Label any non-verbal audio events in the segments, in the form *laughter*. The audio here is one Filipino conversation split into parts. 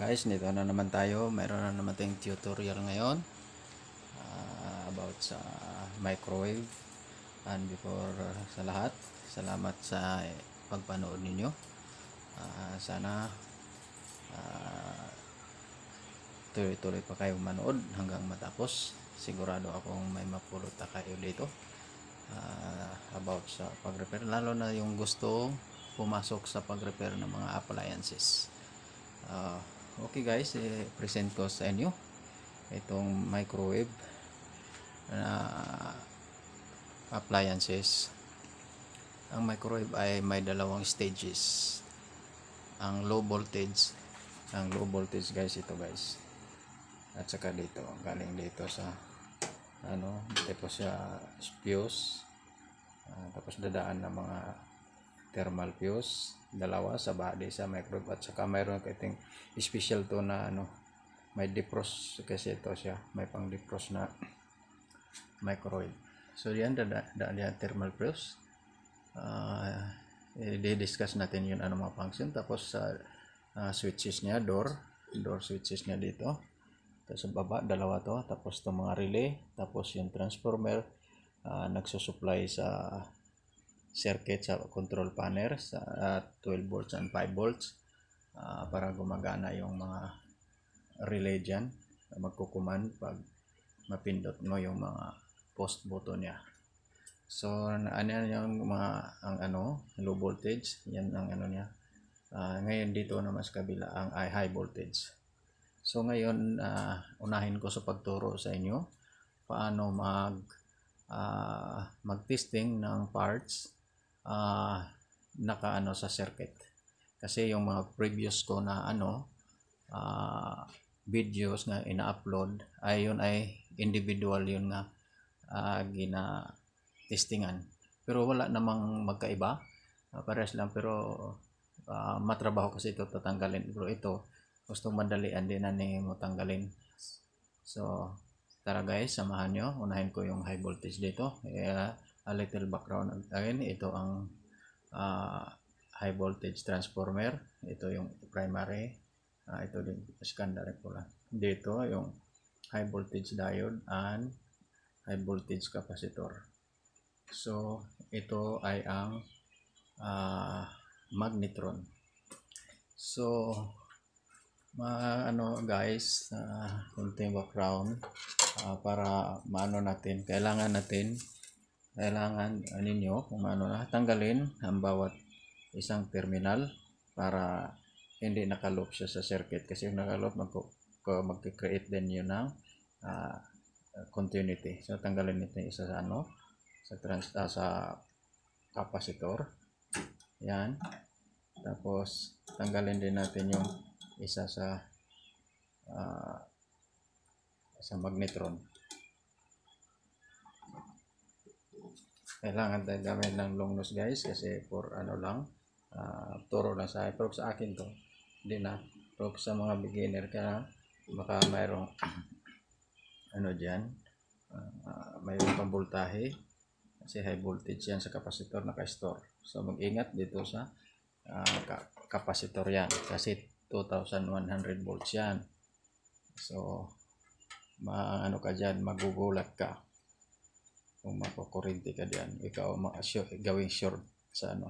guys dito na naman tayo Meron na naman tayong tutorial ngayon uh, about sa microwave and before ah, sa lahat salamat sa eh, pagpanood ninyo uh, sana uh, tuloy-tuloy pa kayo manood hanggang matapos sigurado akong may mapulot kayo dito uh, about sa pag-repair lalo na yung gusto pumasok sa pag-repair ng mga appliances uh, Okay guys, eh, present ko sa inyo itong microwave na appliances. Ang microwave ay may dalawang stages. Ang low voltage, ang low voltage guys ito guys. At saka dito, galing dito sa ano, dito sa fuse. Uh, tapos dadaan ng mga thermal fuse dalawa sa body sa microwave at saka mayroon kiting special to na ano may depros kasi ito siya may pang depros na microwave so yan da, da, the thermal fuse uh, ah, eh, i-discuss natin yun ano mga function tapos sa uh, uh, switches niya door door switches niya dito tapos sa baba dalawa to tapos itong mga relay tapos yung transformer uh, nagsusupply sa circuit sa control panel sa uh, 12 volts and 5 volts uh, para gumagana yung mga relay dyan magkukuman pag mapindot mo yung mga post button niya so ano yung mga ang ano low voltage yan ang ano niya uh, ngayon dito na mas kabila ang high voltage so ngayon uh, unahin ko sa pagturo sa inyo paano mag uh, mag-testing ng parts uh, nakaano sa circuit. Kasi yung mga previous ko na ano uh, videos na ina-upload ay yun ay individual yun nga uh, gina testingan. Pero wala namang magkaiba. Uh, pares lang pero uh, matrabaho kasi ito tatanggalin. Pero ito gusto madalian din na ni mo tanggalin. So, tara guys, samahan nyo. Unahin ko yung high voltage dito. Yeah a little background again ito ang uh, high voltage transformer ito yung primary uh, ito din secondary pula dito yung high voltage diode and high voltage capacitor so ito ay ang uh, magnetron so ma ano guys uh, konting background uh, para maano natin kailangan natin kailangan ano ninyo kung ano na tanggalin ang bawat isang terminal para hindi nakaloop siya sa circuit kasi yung nakaloop mag magkikreate din yun ng uh, continuity so tanggalin nito isa sa ano sa trans uh, sa capacitor yan tapos tanggalin din natin yung isa sa uh, sa magnetron kailangan tayo gamit ng long nose guys kasi for ano lang uh, turo lang sa akin pero sa akin to hindi na pero sa mga beginner ka baka mayroong *clears throat* ano dyan uh, mayroong pambultahe kasi high voltage yan sa kapasitor ka store so mag-ingat dito sa uh, ah, kapasitor yan kasi 2100 volts yan so ano ka dyan magugulat ka kung makukurente ka diyan ikaw ma-assure gawing sure sa ano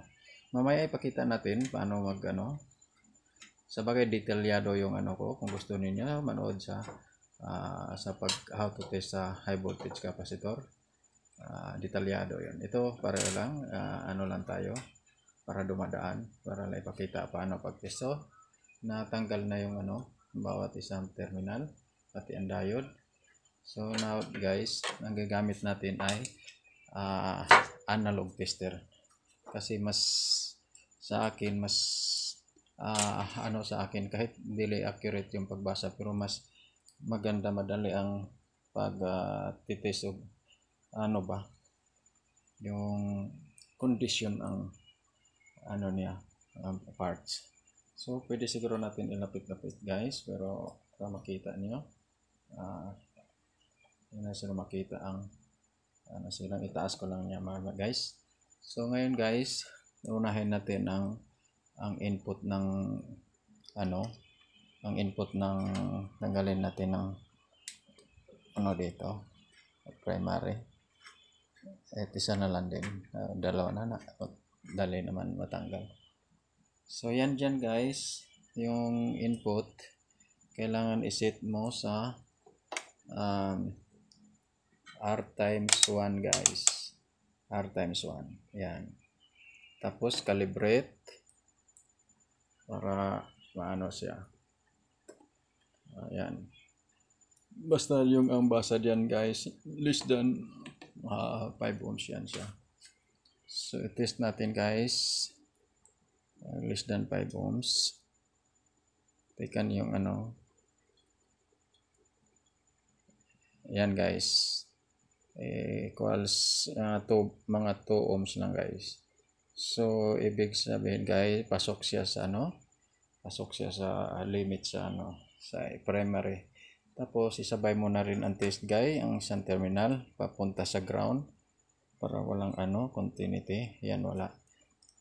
mamaya ipakita natin paano mag ano sa bagay detalyado yung ano ko kung gusto niyo manood sa uh, sa pag how to test sa high voltage capacitor uh, detalyado yon ito para lang uh, ano lang tayo para dumadaan para lang ipakita paano pag test so natanggal na yung ano bawat isang terminal pati ang diode So now guys, ang gagamit natin ay uh, analog tester. Kasi mas sa akin mas uh, ano sa akin kahit dili accurate yung pagbasa pero mas maganda madali ang pag uh, titest ano ba yung condition ang ano niya um, parts. So, pwede siguro natin ilapit-lapit guys, pero para makita niyo. Uh, hindi na sila makita ang ano silang itaas ko lang niya mga guys. So ngayon guys, unahin natin ang ang input ng ano ang input ng tanggalin natin ng ano dito primary at isa na lang din uh, dalawa na na dali naman matanggal so yan dyan guys yung input kailangan iset mo sa um, r times 1 guys r times 1 yan tapos calibrate para maano siya ayan basta yung ang basa diyan guys less than uh, ah, 5 ohms yan siya so test natin guys uh, less than 5 ohms tekan yung ano Ayan guys equals eh, uh, ah, to, mga 2 ohms lang guys. So, ibig sabihin guys, pasok siya sa ano? Pasok siya sa ah, limit sa ano? Sa primary. Tapos, isabay mo na rin ang test guy, ang isang terminal, papunta sa ground para walang ano, continuity. Yan, wala.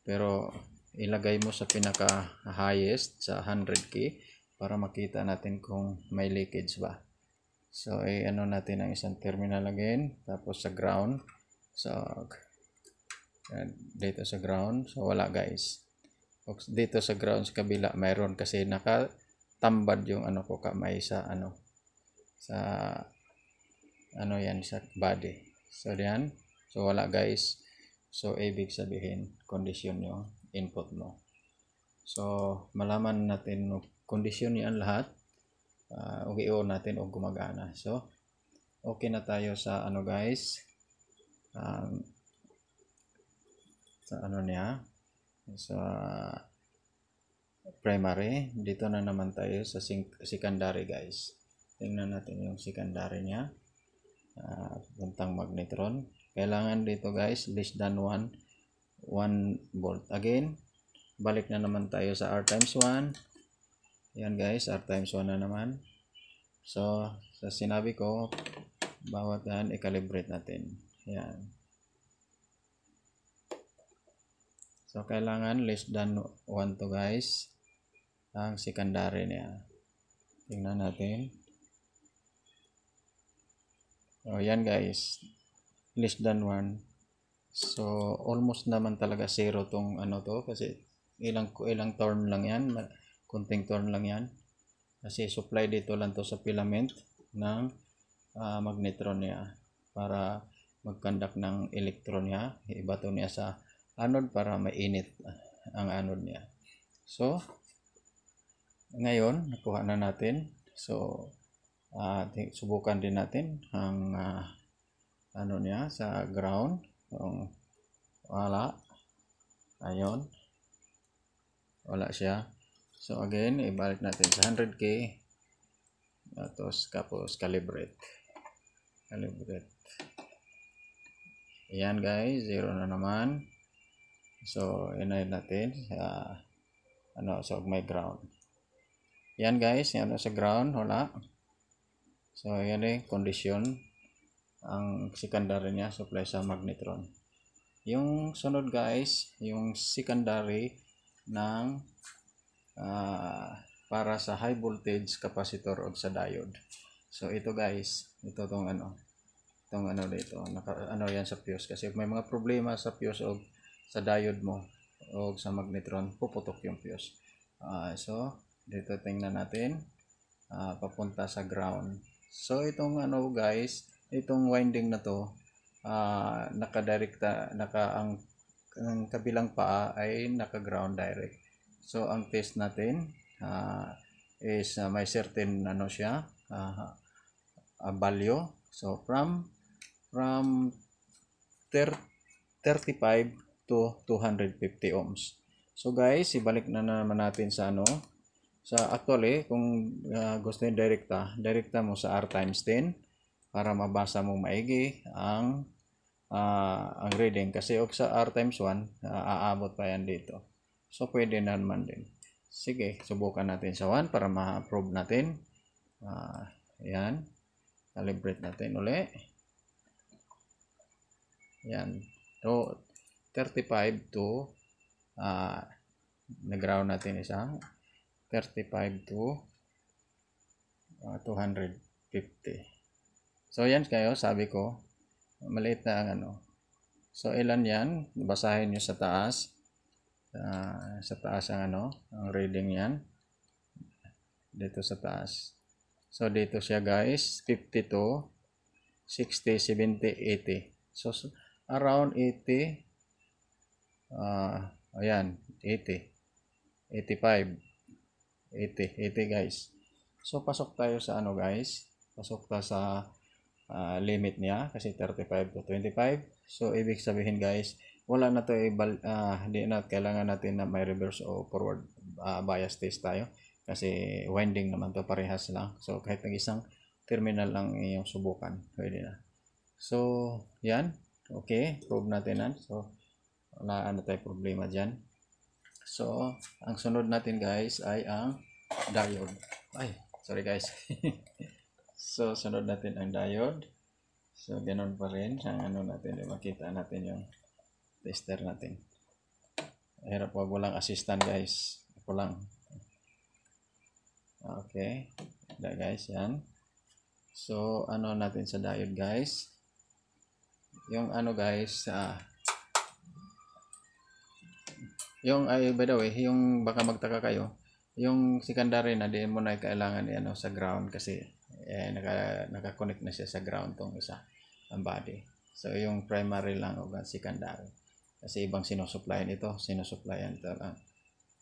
Pero, ilagay mo sa pinaka highest, sa 100k para makita natin kung may leakage ba. So, ay eh, ano natin ang isang terminal again. Tapos sa ground. So, dito sa ground. So, wala guys. Dito sa ground sa kabila, mayroon kasi nakatambad yung ano ko kamay sa ano. Sa ano yan sa body. So, diyan. So, wala guys. So, ibig sabihin, condition yung input mo. So, malaman natin kondisyon yan lahat uh, ah, ugiyon natin o gumagana. So, okay na tayo sa ano guys. Um, sa ano niya. Sa primary. Dito na naman tayo sa secondary guys. Tingnan natin yung secondary niya. Uh, puntang magnetron. Kailangan dito guys, less than 1 1 volt. Again, balik na naman tayo sa R times 1 yan guys, R times 1 na naman. So, sa sinabi ko, bawat yan, i-calibrate natin. Yan. So, kailangan less than 1 to guys. Ang secondary niya. Tingnan natin. O, yan guys. Less than 1. So, almost naman talaga 0 tong ano to. Kasi ilang, ilang turn lang yan Kunting turn lang yan. Kasi supply dito lang to sa filament ng uh, magnetron niya para mag-conduct ng electron niya. Iba to niya sa anode para mainit ang anode niya. So, ngayon, nakuha na natin. So, uh, subukan din natin ang uh, ano niya sa ground. Yung wala. ayon Wala siya. So again, ibalik natin sa 100k. Tapos, tapos calibrate. Calibrate. Ayan guys, zero na naman. So, inayin natin sa ano, so may ground. Ayan guys, yan sa ground, wala. So, ayan eh, condition. Ang secondary niya, supply sa magnetron. Yung sunod guys, yung secondary ng uh, para sa high voltage capacitor o sa diode. So ito guys, ito tong ano, itong ano dito, naka, ano yan sa fuse kasi may mga problema sa fuse o sa diode mo o sa magnetron, puputok yung fuse. Uh, so dito tingnan natin uh, papunta sa ground. So itong ano guys, itong winding na to uh, nakadirekta naka ang, ang kabilang paa ay naka ground direct So ang test natin uh, is uh, may certain ano siya uh, uh, value. So from from 30, 35 to 250 ohms. So guys, ibalik na naman natin sa ano sa actually kung uh, gusto niyo direkta, direkta mo sa R times 10 para mabasa mo maigi ang uh, ang reading kasi og sa R times 1 uh, aabot pa yan dito. So, pwede naman din. Sige, subukan natin sa 1 para ma-approve natin. Uh, ayan. Calibrate natin uli. Yan. So, 35 to uh, nag-round natin isang 35 to uh, ah, 250. So, yan kayo, sabi ko, maliit na ang ano. So, ilan yan? Basahin nyo sa taas uh, sa taas ang ano, ang reading yan. Dito sa taas. So, dito siya guys, 52, 60, 70, 80. So, around 80, uh, ah, ayan, 80, 85, 80, 80 guys. So, pasok tayo sa ano guys, pasok ta sa uh, limit niya kasi 35 to 25. So, ibig sabihin guys, wala na to ibal, eh, uh, ah, hindi na kailangan natin na may reverse o forward uh, bias test tayo kasi winding naman to parehas lang so kahit ng isang terminal lang iyong subukan pwede na so yan okay probe natin na so wala na tayo problema dyan so ang sunod natin guys ay ang diode ay sorry guys *laughs* so sunod natin ang diode so ganun pa rin ang ano natin eh, makita natin yung Tester natin. Hirap wag walang assistant guys. Ako lang. Okay. Da guys, yan. So, ano natin sa diode guys. Yung ano guys, ah, yung ay by the way, yung baka magtaka kayo, yung secondary na di mo na kailangan ano sa ground kasi eh, naka naka-connect na siya sa ground tong isa ang body. So yung primary lang o secondary. Kasi ibang sinusupplyan ito, sinusupplyan ito. Ang, ah,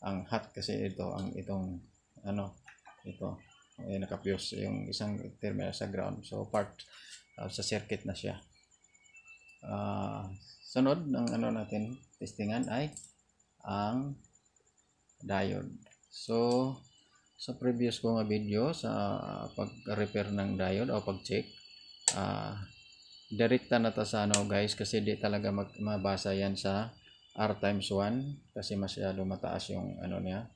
ang hot kasi ito, ang itong, ano, ito, eh, naka-fuse yung isang terminal sa ground. So, part uh, sa circuit na siya. Uh, sunod ng ano natin, testingan ay ang diode. So, sa previous ko nga video sa pag-repair ng diode o pag-check, uh, direkta na ta sa ano guys kasi di talaga mag, mabasa yan sa R times 1 kasi masyado mataas yung ano niya.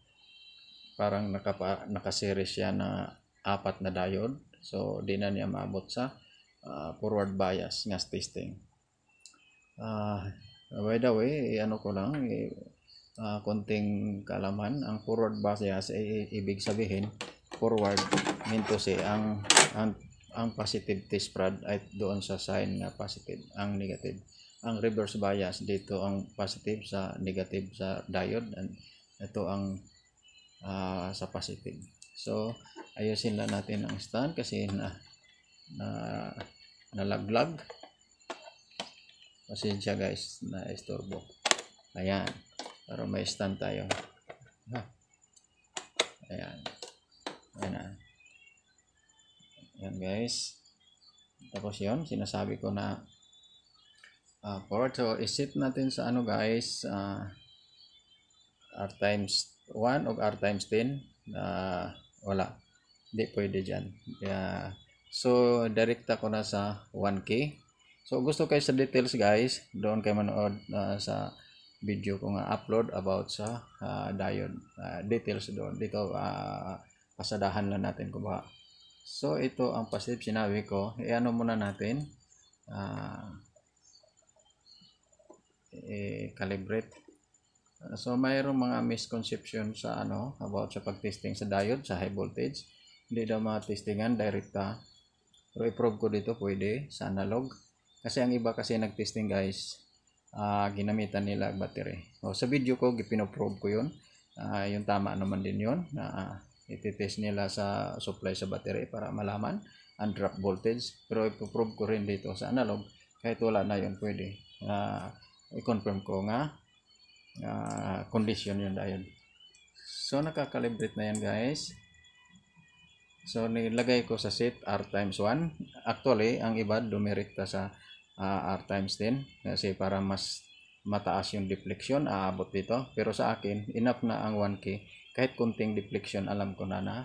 Parang nakapa, nakaseries yan na apat na diode. So di na niya maabot sa uh, forward bias nga testing. Uh, by the way, ano ko lang, eh, uh, konting kalaman ang forward bias ay ibig sabihin forward minto si ang ang ang positive test prod ay doon sa sign na positive, ang negative. Ang reverse bias dito ang positive sa negative sa diode and ito ang uh, sa positive. So ayusin na natin ang stand kasi na na nalaglag. Pasensya guys na istorbo. Ayan. Para may stand tayo. Ayan. Ayan na. Yan guys. Tapos yon sinasabi ko na uh, ah, forward. is it natin sa ano guys, uh, R times 1 o R times 10 na uh, wala. Hindi pwede dyan. Yeah. So, direkta ko na sa 1K. So, gusto kayo sa details guys, doon kayo manood uh, sa video ko nga upload about sa uh, diode. Uh, details doon. Dito, uh, pasadahan lang natin kung ba So, ito ang passive sinabi ko. I-ano muna natin. Uh, i-calibrate. So, mayroong mga misconception sa ano about sa pagtesting sa diode, sa high voltage. Hindi daw mga testingan, direkta. Ah. Pero i-probe ko dito, pwede, sa analog. Kasi ang iba kasi nag-testing guys, uh, ginamitan nila battery. So, sa video ko, pinoprobe ko yun. Uh, yung tama naman din yun. Na, uh, ipipest nila sa supply sa battery para malaman ang drop voltage pero ipoprove ko rin dito sa analog kahit wala na yun pwede uh, i-confirm ko nga uh, condition yun diode so nakakalibrate na yan guys so nilagay ko sa set R times 1 actually ang iba dumirekta sa uh, R times 10 kasi para mas mataas yung deflection aabot dito pero sa akin enough na ang 1k kahit konting deflection alam ko na na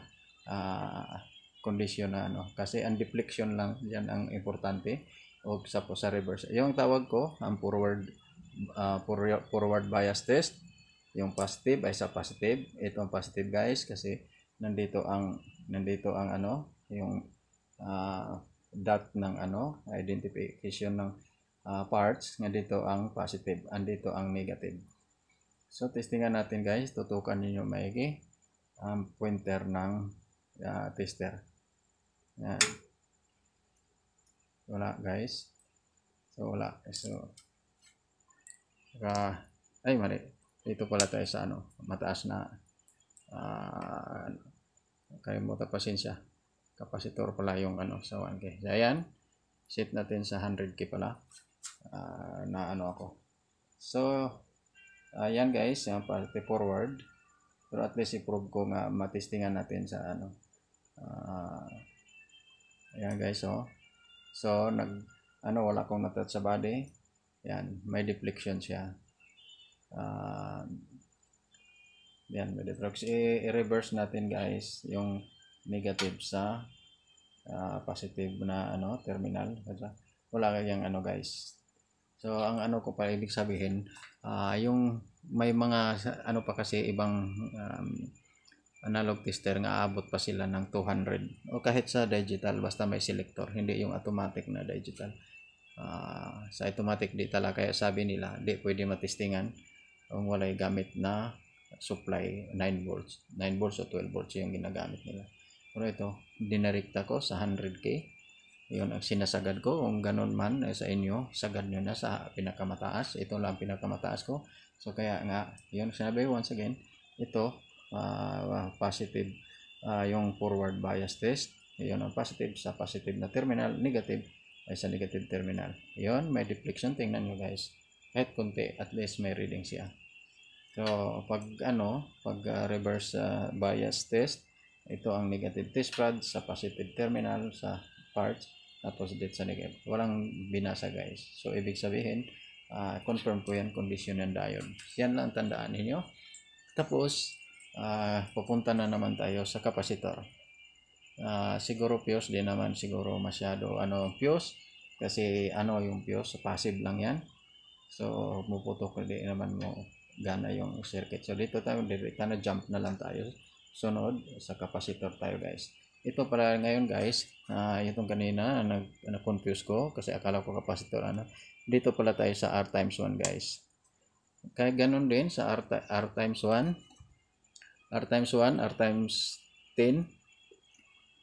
uh, condition na ano kasi ang deflection lang yan ang importante o sa po sa reverse yung tawag ko ang forward uh, forward bias test yung positive ay sa positive ito ang positive guys kasi nandito ang nandito ang ano yung uh, dot ng ano identification ng uh, parts nga dito ang positive andito ang negative So, testingan natin guys. Tutukan ninyo maigi ang pointer ng uh, tester. Yan. Wala guys. So, wala. So, saka, ay mali. Ito pala tayo sa ano, mataas na uh, ah, kaya mo tapasin siya. Kapasitor pala yung ano sa 1K. So, ayan. Set natin sa 100K pala uh, na ano ako. So, Ayan ah, guys, yung party forward. Pero at least i-prove ko nga matestingan natin sa ano. Uh, ayan guys, oh. So, nag, ano, wala kong natat sa body. Ayan, may deflection siya. Uh, ah, ayan, may deflection. I-reverse natin guys yung negative sa uh, positive na ano terminal. Wala kayang ano guys, So ang ano ko pala ibig sabihin, uh, yung may mga ano pa kasi ibang um, analog tester nga aabot pa sila ng 200 o kahit sa digital basta may selector hindi yung automatic na digital uh, sa automatic di tala kaya sabi nila di pwede matestingan kung walay gamit na supply 9 volts 9 volts o 12 volts yung ginagamit nila pero ito dinarikta ko sa 100k yun ang sinasagad ko kung ganun man eh, sa inyo sagad nyo na sa pinakamataas ito lang pinakamataas ko so kaya nga yun sinabi once again ito uh, positive uh, yung forward bias test yun ang positive sa positive na terminal negative ay sa negative terminal yun may deflection tingnan nyo guys kahit kunti at least may reading siya so pag ano pag uh, reverse uh, bias test ito ang negative test prod sa positive terminal sa parts tapos date sa negative. Walang binasa guys. So, ibig sabihin, uh, confirm po yan condition ng diode. Yan lang tandaan ninyo. Tapos, uh, pupunta na naman tayo sa capacitor. Uh, ah, siguro fuse din naman siguro masyado ano fuse kasi ano yung fuse passive lang yan so muputok din naman mo gana yung circuit so dito tayo dito na jump na lang tayo sunod sa capacitor tayo guys ito para ngayon guys uh, itong kanina nag na confuse ko kasi akala ko capacitor ano dito pala tayo sa R times 1 guys kaya ganun din sa R, R times 1 R times 1 R times 10 uh,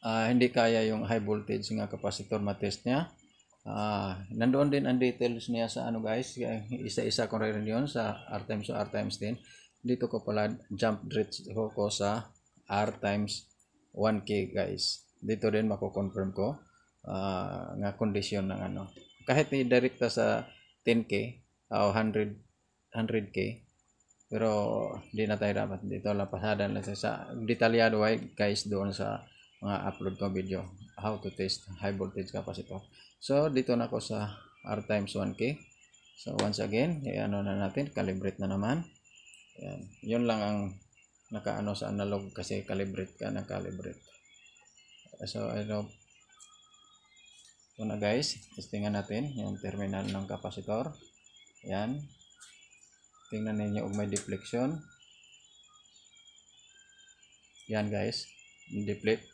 ah, hindi kaya yung high voltage nga capacitor matest niya uh, nandoon din ang details niya sa ano guys isa-isa ko rin yun sa R times 1 R times 10 dito ko pala jump diretso ko sa R times 1K guys. Dito rin mako-confirm ko uh, nga condition ng ano. Kahit ni direkta sa 10K o 100 100K pero di na tayo dapat dito lang pasada lang sa detalyado ay guys doon sa mga upload ko video how to test high voltage capacitor. So dito na ako sa R times 1K. So once again, ano na natin, calibrate na naman. Yan. Yun lang ang nakaano sa analog kasi calibrate ka na calibrate so ano una guys testingan natin yung terminal ng capacitor yan tingnan ninyo kung may deflection yan guys deflect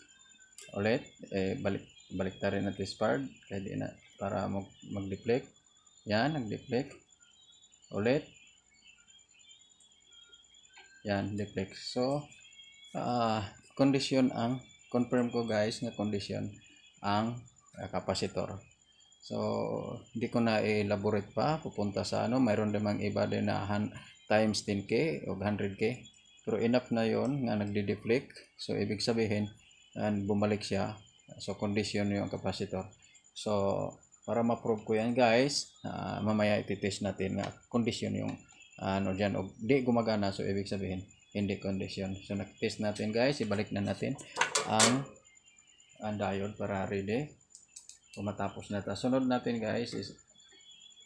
ulit eh, balik balik tayo natin spark kaya di na para mag, mag deflect yan nag deflect ulit yan, deflex. So, uh, condition ang, confirm ko guys na condition ang uh, capacitor. So, hindi ko na elaborate pa, pupunta sa ano, mayroon namang iba din na times 10k o 100k. Pero enough na yon nga nagde deflect So, ibig sabihin, and bumalik siya. So, condition yung capacitor. So, para ma-prove ko yan guys, uh, mamaya iti-test natin na condition yung ano dyan o di gumagana so ibig sabihin hindi condition so nag-test natin guys ibalik na natin ang ang diode para ready o matapos na ta sunod natin guys is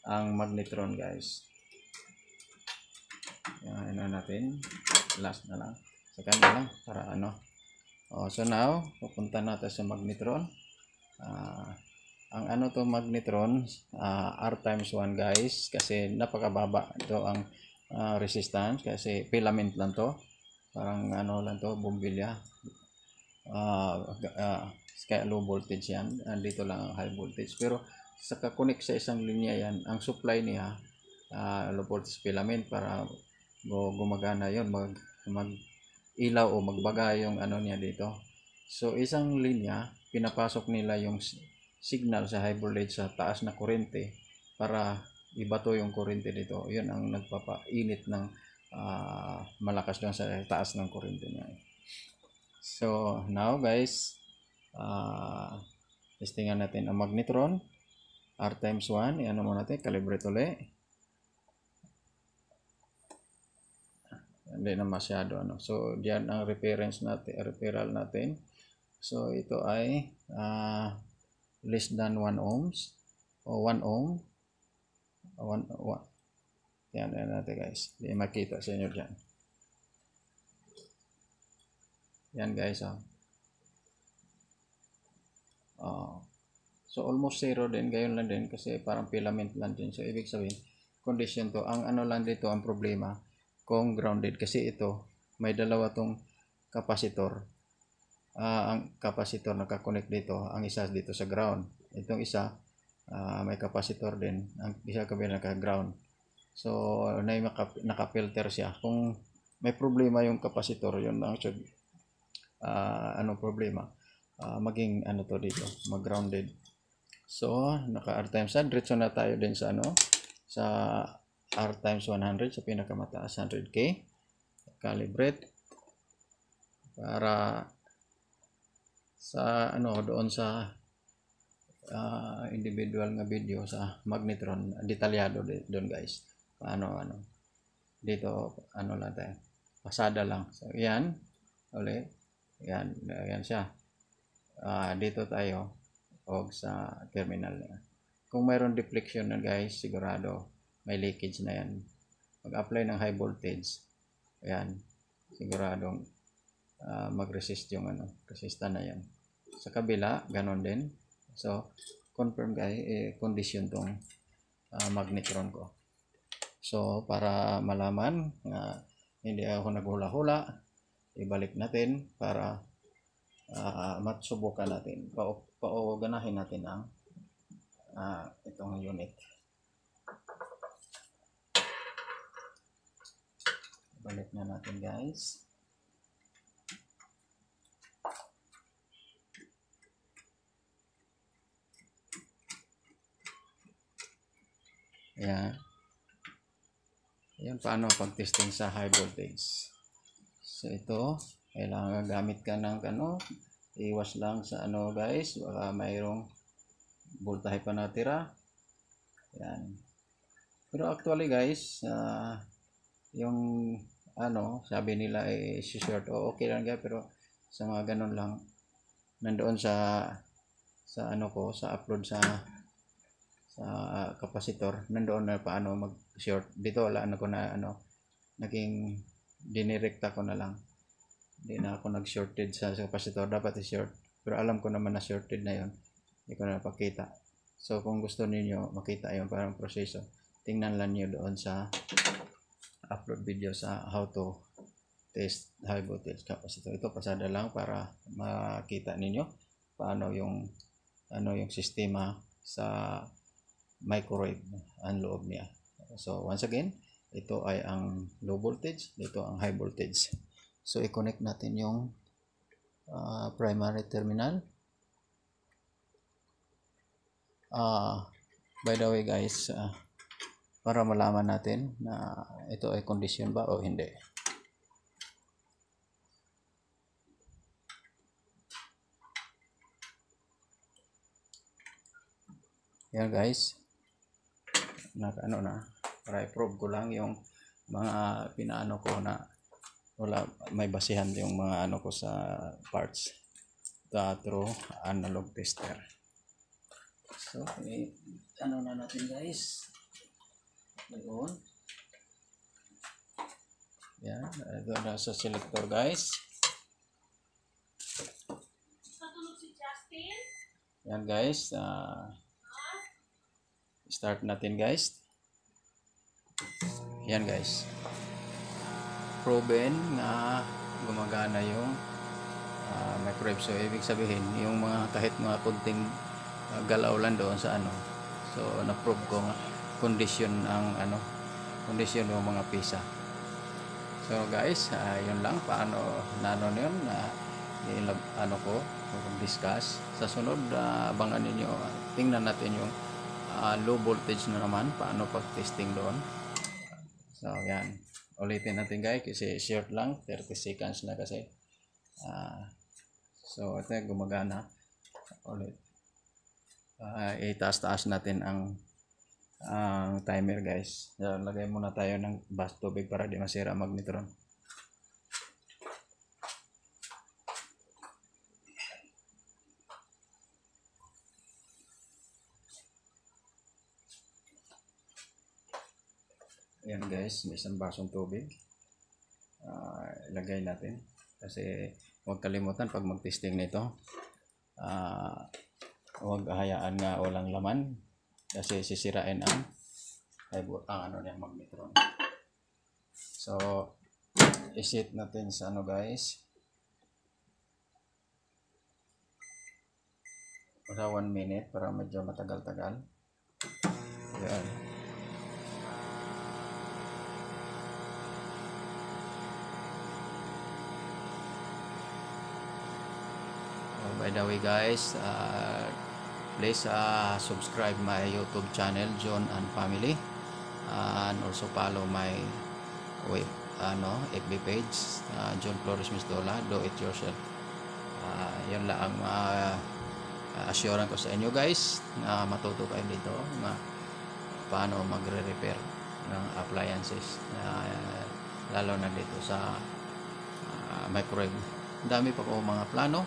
ang magnetron guys yan na ano natin last na lang second na lang para ano o, so now pupunta natin sa magnetron ah uh, ang ano to magnetron uh, R times 1 guys kasi napakababa ito ang uh, resistance kasi filament lang to parang ano lang to bombilya uh, ah, uh, kaya low voltage yan dito lang ang high voltage pero sa connect sa isang linya yan ang supply niya uh, low voltage filament para gumagana yon mag mag ilaw o magbaga yung ano niya dito so isang linya pinapasok nila yung signal sa high voltage sa taas na kurente para ibato yung kurente dito. Yun ang nagpapainit ng uh, malakas doon sa taas ng kurente niya. So, now guys, uh, ah, testingan natin ang magnetron. R times 1, iano mo natin, calibrate ulit. Hindi na masyado. Ano. So, diyan ang reference natin, referral natin. So, ito ay uh, less than 1 ohms o 1 ohm 1, 1. yan, yan natin guys hindi makita sa inyo dyan yan guys oh. Oh. so almost zero din gayon lang din kasi parang filament lang din so ibig sabihin condition to ang ano lang dito ang problema kung grounded kasi ito may dalawa tong kapasitor uh, ang capacitor nagka-connect dito, ang isa dito sa ground. Itong isa, uh, may capacitor din, ang isa kabila nagka-ground. So, na naka-filter siya. Kung may problema yung capacitor, yun ang uh, anong problema. Uh, maging ano to dito, mag-grounded. So, naka R times 1, diretso na tayo din sa ano, sa R times 100, sa pinakamataas, 100K. Calibrate para sa ano doon sa uh, individual nga video sa magnetron detalyado doon guys ano ano dito ano lang tayo pasada lang so yan uli yan yan siya uh, dito tayo og sa terminal niya kung mayroon deflection na guys sigurado may leakage na yan mag apply ng high voltage yan siguradong uh, mag-resist yung ano, resistan na yan. Sa kabila, ganon din. So, confirm guys, eh, condition tong uh, magnetron ko. So, para malaman na hindi ako naghula-hula, ibalik natin para uh, matsubukan natin, pa pauganahin natin ang uh, itong unit. Balik na natin guys. Ayan. Ayan paano pag-testing sa high voltage. So ito, kailangan gamit ka ng ano, iwas lang sa ano guys, baka mayroong voltage pa natira. Ayan. Pero actually guys, uh, yung ano, sabi nila ay eh, short o oh, okay lang guys, pero sa mga ganun lang, nandoon sa sa ano ko, sa upload sa sa uh, kapasitor nandoon na paano mag short dito wala na ko na ano naging dinirekta ko na lang hindi na ako nag shorted sa, sa kapasitor dapat is short pero alam ko naman na shorted na yon hindi ko na napakita so kung gusto ninyo makita yung parang proseso tingnan lang niyo doon sa upload video sa how to test high voltage capacitor ito pasada lang para makita ninyo paano yung ano yung sistema sa microwave ang loob niya. So, once again, ito ay ang low voltage, dito ang high voltage. So, i-connect natin yung uh, primary terminal. Uh, by the way guys, uh, para malaman natin na ito ay condition ba o hindi. Yan guys, na ano na para i-prove ko lang yung mga pinaano ko na wala may basihan yung mga ano ko sa parts the true analog tester so okay, eh, ano na natin guys doon yan doon na sa selector guys yan guys uh, Start natin guys. Yan guys. Proven na gumagana yung uh, microwave. So ibig sabihin yung mga kahit mga kunting ah, galaw lang doon sa ano. So na-prove ko nga condition ang ano condition ng mga pisa. So guys, uh, yun lang paano nanon yun na uh, ano ko discuss. Sa sunod, uh, abangan ninyo. Tingnan natin yung uh, low voltage na naman paano pag testing doon so yan ulitin natin guys kasi short lang 30 seconds na kasi uh, so ito gumagana ulit uh, itaas-taas natin ang ang uh, timer guys so, lagay muna tayo ng bus tubig para di masira magnetron Yan guys, may isang basong tubig. Uh, ilagay natin. Kasi huwag kalimutan pag mag-testing nito. Uh, huwag hayaan na walang laman. Kasi sisirain ang ay, ang ano niya magnetron. So, isit natin sa ano guys. Para 1 minute para medyo matagal-tagal. Yan. oh, by the way guys uh, please uh, subscribe my youtube channel John and Family and also follow my web ano, FB page uh, John Flores Misdola do it yourself uh, yun lang ang uh, assurance ko sa inyo guys na matuto kayo dito na paano magre-repair ng appliances uh, lalo na dito sa uh, microwave dami pa ko mga plano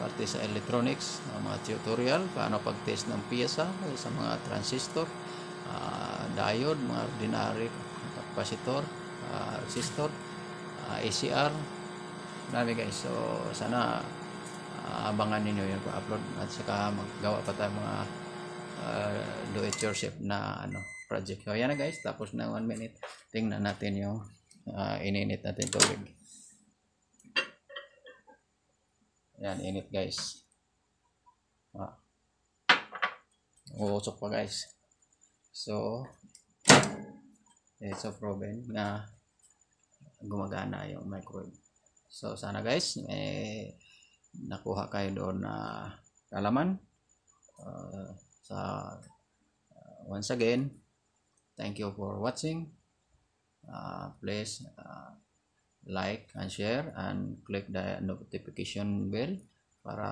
parte sa electronics, uh, mga tutorial, paano pag-test ng piyesa, sa mga transistor, uh, diode, mga ordinary capacitor, uh, ah, resistor, uh, ah, ACR, dami guys. So, sana uh, abangan ninyo yung pa-upload at saka maggawa pa tayo mga uh, do it yourself na ano project. So, yan na guys. Tapos na 1 minute. Tingnan natin yung uh, ininit natin tubig. Ayan, init guys. Ah. Uusok pa guys. So, it's a proven na gumagana yung microwave. So, sana guys, may eh, nakuha kayo doon na kalaman. Uh, sa, uh, once again, thank you for watching. Uh, please, uh, like and share and click the notification bell para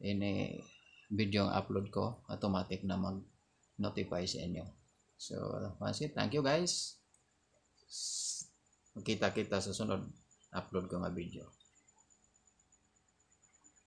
ini video ang upload ko automatic na mag notify sa inyo so once it thank you guys magkita kita sa sunod upload ko nga video